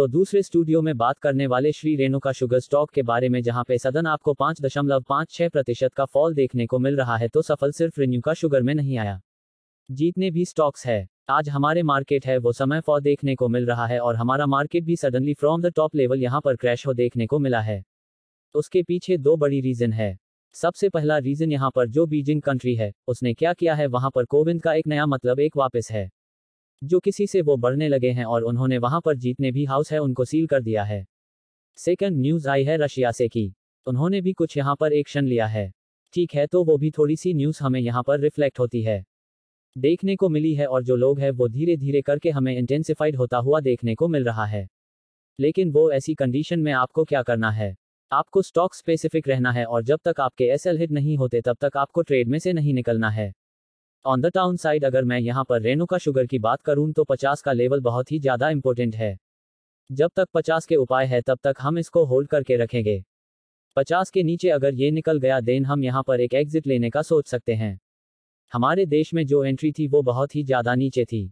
तो दूसरे स्टूडियो में बात करने वाले श्री रेणुका शुगर स्टॉक के बारे में जहां पे सदन आपको पांच दशमलव प्रतिशत का फॉल देखने को मिल रहा है तो सफल सिर्फ रेणुका शुगर में नहीं आया जीतने भी स्टॉक्स है आज हमारे मार्केट है वो समय फॉल देखने को मिल रहा है और हमारा मार्केट भी suddenly from the top level यहाँ पर क्रैश हो देखने को मिला है उसके पीछे दो बड़ी रीजन है सबसे पहला रीजन यहाँ पर जो बीजिंग कंट्री है उसने क्या किया है वहां पर कोविंद का एक नया मतलब एक वापस है जो किसी से वो बढ़ने लगे हैं और उन्होंने वहां पर जीतने भी हाउस है उनको सील कर दिया है सेकंड न्यूज आई है रशिया से की उन्होंने भी कुछ यहाँ पर एक्शन लिया है ठीक है तो वो भी थोड़ी सी न्यूज हमें यहाँ पर रिफ्लेक्ट होती है देखने को मिली है और जो लोग हैं वो धीरे धीरे करके हमें इंटेंसिफाइड होता हुआ देखने को मिल रहा है लेकिन वो ऐसी कंडीशन में आपको क्या करना है आपको स्टॉक स्पेसिफिक रहना है और जब तक आपके एस हिट नहीं होते तब तक आपको ट्रेड में से नहीं निकलना है ऑन द टाउन साइड अगर मैं यहाँ पर रेणुका शुगर की बात करूँ तो पचास का लेवल बहुत ही ज़्यादा इम्पोर्टेंट है जब तक पचास के उपाय है तब तक हम इसको होल्ड करके रखेंगे पचास के नीचे अगर ये निकल गया देन हम यहाँ पर एक एग्जिट लेने का सोच सकते हैं हमारे देश में जो एंट्री थी वो बहुत ही ज़्यादा नीचे थी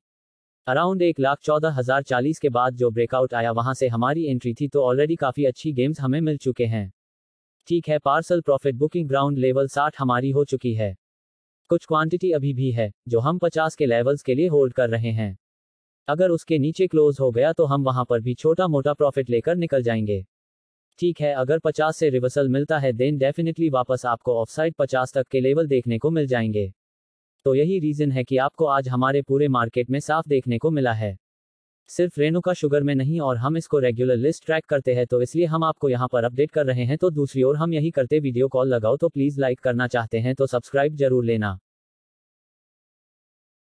अराउंड एक लाख चौदह हजार चालीस के बाद जो ब्रेकआउट आया वहाँ से हमारी एंट्री थी तो ऑलरेडी काफ़ी अच्छी गेम्स हमें मिल चुके हैं ठीक है partial profit booking ground level साठ हमारी हो चुकी है कुछ क्वांटिटी अभी भी है जो हम 50 के लेवल्स के लिए होल्ड कर रहे हैं अगर उसके नीचे क्लोज हो गया तो हम वहां पर भी छोटा मोटा प्रॉफिट लेकर निकल जाएंगे ठीक है अगर 50 से रिवर्सल मिलता है देन डेफिनेटली वापस आपको ऑफ साइड पचास तक के लेवल देखने को मिल जाएंगे तो यही रीजन है कि आपको आज हमारे पूरे मार्केट में साफ देखने को मिला है सिर्फ रेणुका शुगर में नहीं और हम इसको रेगुलर लिस्ट ट्रैक करते हैं तो इसलिए हम आपको यहाँ पर अपडेट कर रहे हैं तो दूसरी ओर हम यही करते वीडियो कॉल लगाओ तो प्लीज लाइक करना चाहते हैं तो सब्सक्राइब जरूर लेना